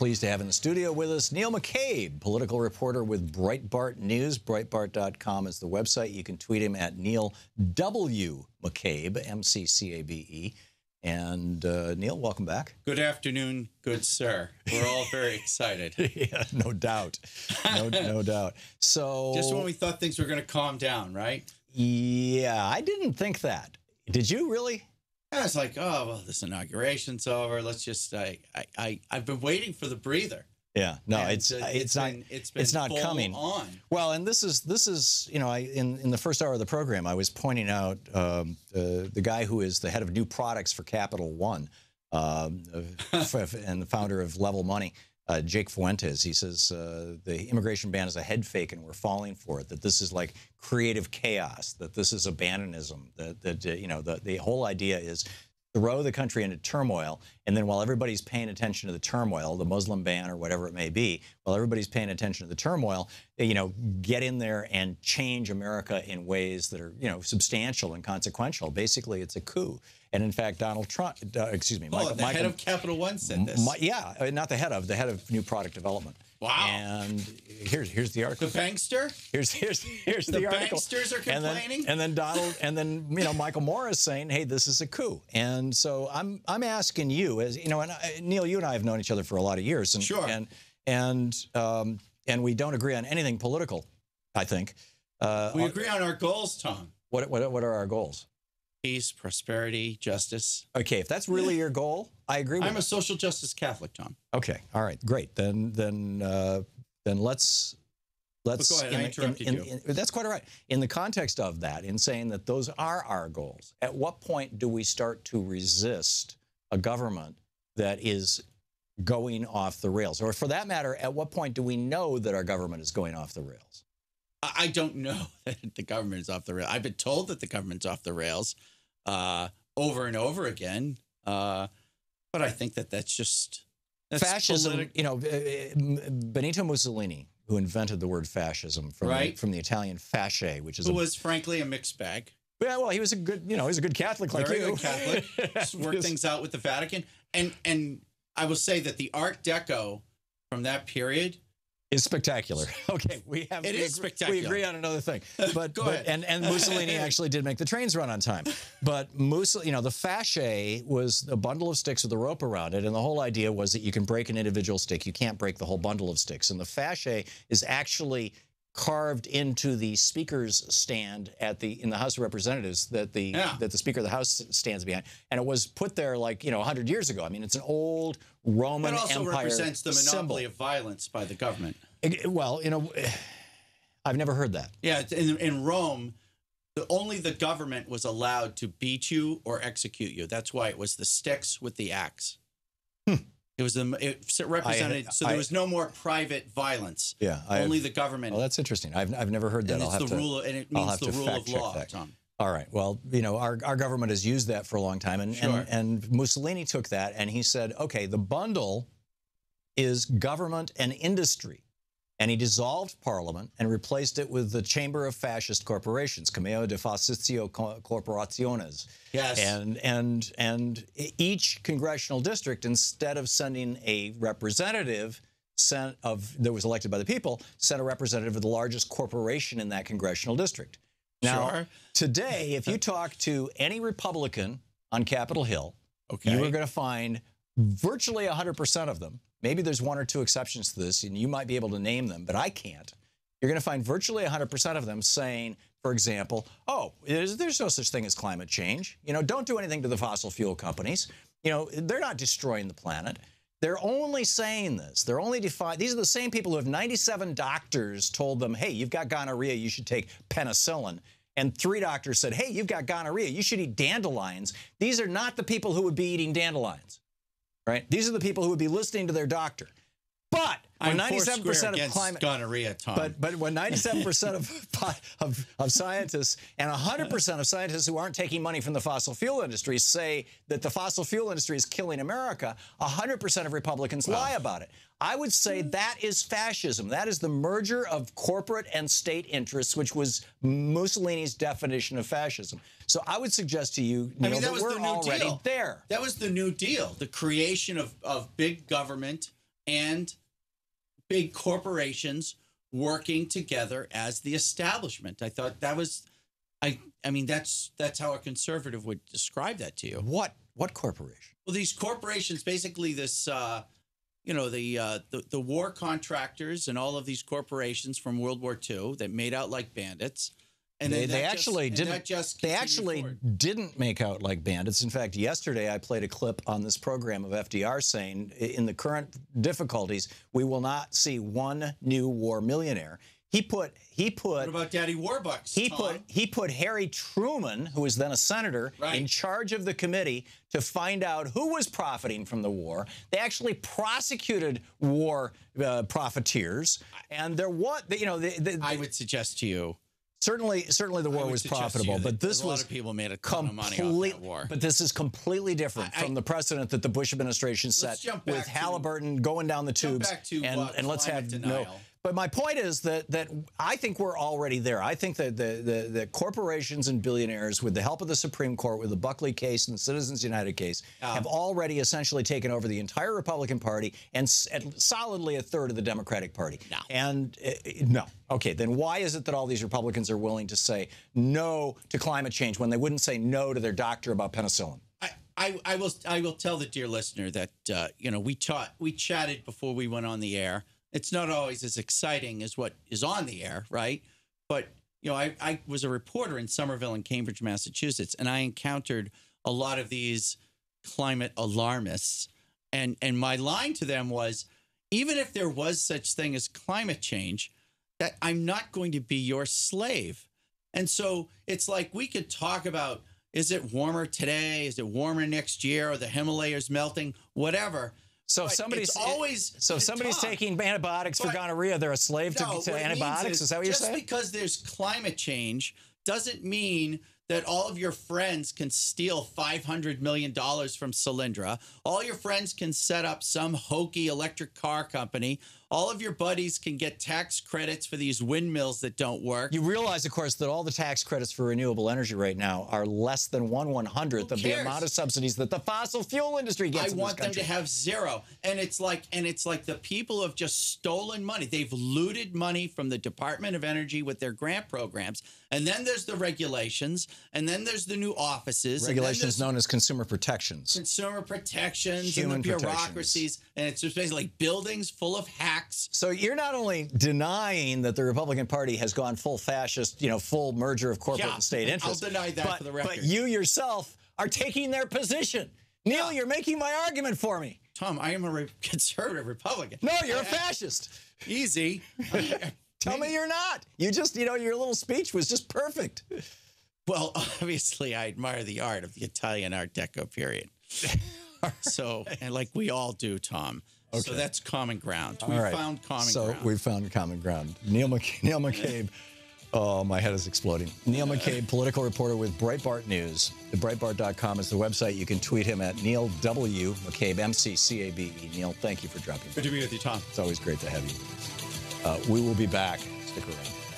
pleased to have in the studio with us Neil McCabe, political reporter with Breitbart News. Breitbart.com is the website. You can tweet him at Neil W. McCabe, M C C A B E. And uh, Neil, welcome back. Good afternoon, good sir. We're all very excited. yeah, no doubt. No, no doubt. So just when we thought things were going to calm down, right? Yeah, I didn't think that. Did you really? I was like, oh well, this inauguration's over. Let's just I I, I have been waiting for the breather. Yeah, no, and it's uh, it's, it's not been, it's, been it's not coming on. Well, and this is this is you know I in in the first hour of the program I was pointing out um, uh, the guy who is the head of new products for Capital One um, and the founder of Level Money uh, Jake Fuentes. He says uh, the immigration ban is a head fake and we're falling for it, that this is like creative chaos, that this is abandonism, that, that uh, you know, the, the whole idea is throw the country into turmoil. And then while everybody's paying attention to the turmoil, the Muslim ban or whatever it may be, while everybody's paying attention to the turmoil, you know, get in there and change America in ways that are, you know, substantial and consequential. Basically, it's a coup. And in fact, Donald Trump, uh, excuse me, Michael, the Michael, head of Capital One said this. My, yeah, uh, not the head of, the head of New Product Development. Wow. And here's here's the article. The bankster. Here's here's here's the, the article. banksters are complaining. And then, and then Donald and then you know Michael Morris saying, "Hey, this is a coup." And so I'm I'm asking you as you know, and I, Neil, you and I have known each other for a lot of years, and sure. and and um, and we don't agree on anything political. I think uh, we agree on our goals, Tom. What what what are our goals? peace, prosperity, justice. Okay, if that's really your goal, I agree. I'm a social justice Catholic, Tom. Okay, all right, great. Then then uh, then let's let's. But go ahead. In, I interrupted in, in, you. that's quite all right. In the context of that, in saying that those are our goals, at what point do we start to resist a government that is going off the rails, or for that matter, at what point do we know that our government is going off the rails? I don't know that the government is off the rails. I've been told that the government's off the rails uh, over and over again. Uh, but I think that that's just that's fascism. you know, uh, uh, Benito Mussolini, who invented the word fascism from right. the, from the Italian fasce, which is who a, was frankly a mixed bag. Yeah, well, he was a good, you know, he's a good Catholic Very you. Good Catholic, worked things out with the Vatican, and and I will say that the Art Deco from that period is spectacular. Okay, we have it we is agree, spectacular. We agree on another thing, but, but and and Mussolini actually did make the trains run on time. But Mussolini, you know, the fasce was a bundle of sticks with a rope around it, and the whole idea was that you can break an individual stick. You can't break the whole bundle of sticks, and the fasce is actually carved into the speaker's stand at the in the House of Representatives that the yeah. that the Speaker of the House stands behind, and it was put there like you know 100 years ago. I mean, it's an old Roman. It also Empire represents the monopoly symbol. of violence by the government. It, well, you know, I've never heard that. Yeah, in, in Rome, the, only the government was allowed to beat you or execute you. That's why it was the sticks with the axe. Hmm. It was the it represented I, so there I, was no more private violence. Yeah, I only have, the government. Well, that's interesting. I've, I've never heard that. And I'll it's the to, rule, and it means the rule of law, Tom. All right. Well, you know, our, our government has used that for a long time, and, sure. and and Mussolini took that and he said, okay, the bundle is government and industry and he dissolved Parliament and replaced it with the Chamber of Fascist Corporations, Cameo de Fascizio Corporaciones. Yes. And and and each congressional district, instead of sending a representative, sent of that was elected by the people, sent a representative of the largest corporation in that congressional district. Now, sure. today, if you talk to any Republican on Capitol Hill, okay. you are going to find virtually 100% of them Maybe there's one or two exceptions to this, and you might be able to name them, but I can't. You're going to find virtually 100% of them saying, for example, oh, there's, there's no such thing as climate change. You know, don't do anything to the fossil fuel companies. You know, they're not destroying the planet. They're only saying this. They're only defined. These are the same people who have 97 doctors told them, hey, you've got gonorrhea, you should take penicillin. And three doctors said, hey, you've got gonorrhea, you should eat dandelions. These are not the people who would be eating dandelions right? These are the people who would be listening to their doctor. But when ninety-seven percent of climate gonorrhea, Tom. But but when ninety-seven percent of, of of scientists and hundred percent of scientists who aren't taking money from the fossil fuel industry say that the fossil fuel industry is killing America, hundred percent of Republicans wow. lie about it. I would say hmm. that is fascism. That is the merger of corporate and state interests, which was Mussolini's definition of fascism. So I would suggest to you, Neil, I mean, that, that we're the already deal. there. That was the New Deal, the creation of, of big government and big corporations working together as the establishment. I thought that was I I mean that's that's how a conservative would describe that to you. What what corporation? Well, these corporations basically this uh, you know the, uh, the the war contractors and all of these corporations from World War II that made out like bandits and they, they actually just, didn't. They actually forward. didn't make out like bandits. In fact, yesterday I played a clip on this program of FDR saying, "In the current difficulties, we will not see one new war millionaire." He put he put. What about Daddy Warbucks? He Tom? put he put Harry Truman, who was then a senator, right. in charge of the committee to find out who was profiting from the war. They actually prosecuted war uh, profiteers, and there was you know. They, they, I would suggest to you Certainly, certainly the war was profitable, but this a was lot of people made a ton of money off that war. But this is completely different I, from the precedent that the Bush administration set with Halliburton to, going down the tubes, and, uh, and let's have denial. no but my point is that that I think we're already there. I think that the, the, the corporations and billionaires, with the help of the Supreme Court, with the Buckley case and the Citizens United case, um, have already essentially taken over the entire Republican Party and solidly a third of the Democratic Party. No. And uh, no. Okay, then why is it that all these Republicans are willing to say no to climate change when they wouldn't say no to their doctor about penicillin? I, I, will I will tell the dear listener that uh, you know we taught we chatted before we went on the air it's not always as exciting as what is on the air, right? But you know, I, I was a reporter in Somerville and Cambridge, Massachusetts, and I encountered a lot of these climate alarmists. And and my line to them was, even if there was such thing as climate change, that I'm not going to be your slave. And so it's like we could talk about is it warmer today? Is it warmer next year? Are the Himalayas melting? Whatever. So if somebody's it's always so if somebody's talk, taking antibiotics for gonorrhea, they're a slave no, to, to antibiotics. Is, is, that what you're saying? Just because there's climate change doesn't mean that all of your friends can steal $500 million from Solyndra. All your friends can set up some hokey electric car company all of your buddies can get tax credits for these windmills that don't work. You realize, of course, that all the tax credits for renewable energy right now are less than one one hundredth of the amount of subsidies that the fossil fuel industry gets. I in want them to have zero, and it's like, and it's like the people have just stolen money. They've looted money from the Department of Energy with their grant programs, and then there's the regulations, and then there's the new offices. Regulations known as consumer protections. Consumer protections, Human and the bureaucracies, and it's just basically like buildings full of hacks facts. So you're not only denying that the Republican Party has gone full fascist, you know, full merger of corporate yeah, and state interests. I'll deny that but, for the record. But you yourself are taking their position. Neil, yeah. you're making my argument for me. Tom, I am a re conservative Republican. No, you're I, a uh, fascist. Easy. Tell me you're not. You just, you know, your little speech was just perfect. Well, obviously, I admire the art of the Italian Art Deco period. so, and like we all do, Tom. Okay. So that's common ground. We right. found common so ground. So we found common ground. Neil, McC- Neil McCabe. Oh, my head is exploding. Neil McCabe, political reporter with Breitbart News. Breitbart.com is the website. You can tweet him at Neil W. McCabe, M C C A B E. Neil, thank you for dropping. Good to be with you, Tom. It's always great to have you. Uh, we will be back. Stick around.